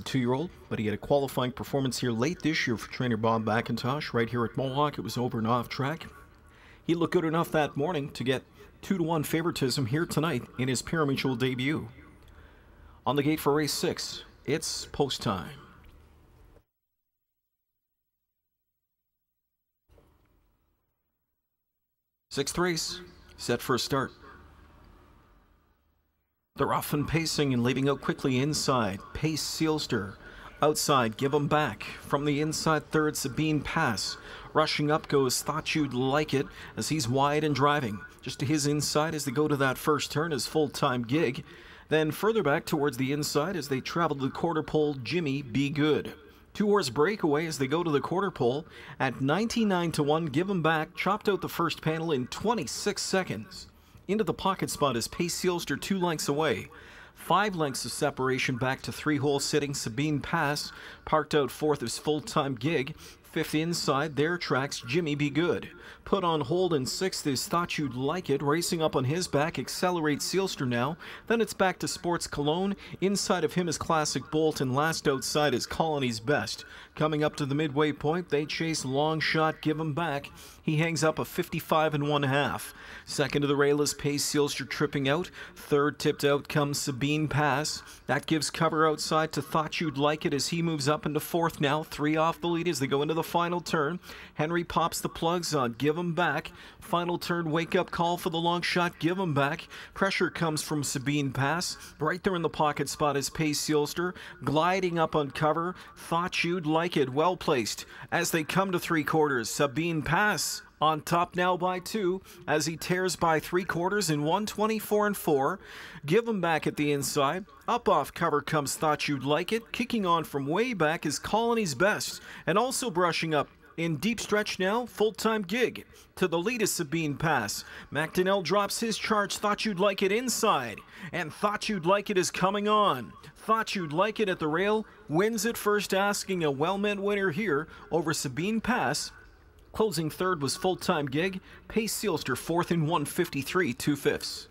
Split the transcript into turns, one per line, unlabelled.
a two-year-old, but he had a qualifying performance here late this year for trainer Bob McIntosh right here at Mohawk. It was over and off track. He looked good enough that morning to get 2-to-1 favoritism here tonight in his pyramidal debut. On the gate for race 6, it's post time. Sixth race, set for a start. They're often pacing and leaving out quickly inside. Pace Sealster. Outside, give 'em back. From the inside third, Sabine Pass. Rushing up goes Thought You'd Like It as he's wide and driving. Just to his inside as they go to that first turn is full time gig. Then further back towards the inside as they travel to the quarter pole, Jimmy Be Good. Two horse breakaway as they go to the quarter pole at 99 to 1, give 'em back, chopped out the first panel in 26 seconds into the pocket spot as Pace Sealster two lengths away. Five lengths of separation back to three hole sitting Sabine Pass, parked out fourth his full time gig, Fifth inside their tracks, Jimmy Be Good. Put on hold in sixth is Thought You'd Like It, racing up on his back, accelerates Sealster now. Then it's back to Sports Cologne. Inside of him is Classic Bolt, and last outside is Colony's Best. Coming up to the midway point, they chase Long Shot, give him back. He hangs up a 55 and one half. Second to the rail is pace, Sealster tripping out. Third tipped out comes Sabine Pass. That gives cover outside to Thought You'd Like It as he moves up into fourth now. Three off the lead as they go into the the final turn. Henry pops the plugs on. Give him back. Final turn. Wake up call for the long shot. Give him back. Pressure comes from Sabine Pass. Right there in the pocket spot is Pace Sealster. Gliding up on cover. Thought you'd like it. Well placed. As they come to three quarters, Sabine Pass on top now by two as he tears by three quarters in 124 and four. Give him back at the inside. Up off cover comes Thought You'd Like It. Kicking on from way back is Colony's Best and also brushing up in deep stretch now, full time gig. To the lead is Sabine Pass. MacDonnell drops his charge, Thought You'd Like It inside. And Thought You'd Like It is coming on. Thought You'd Like It at the rail wins at first, asking a well meant winner here over Sabine Pass Closing third was full-time gig. Pace Sealster fourth in 153 two-fifths.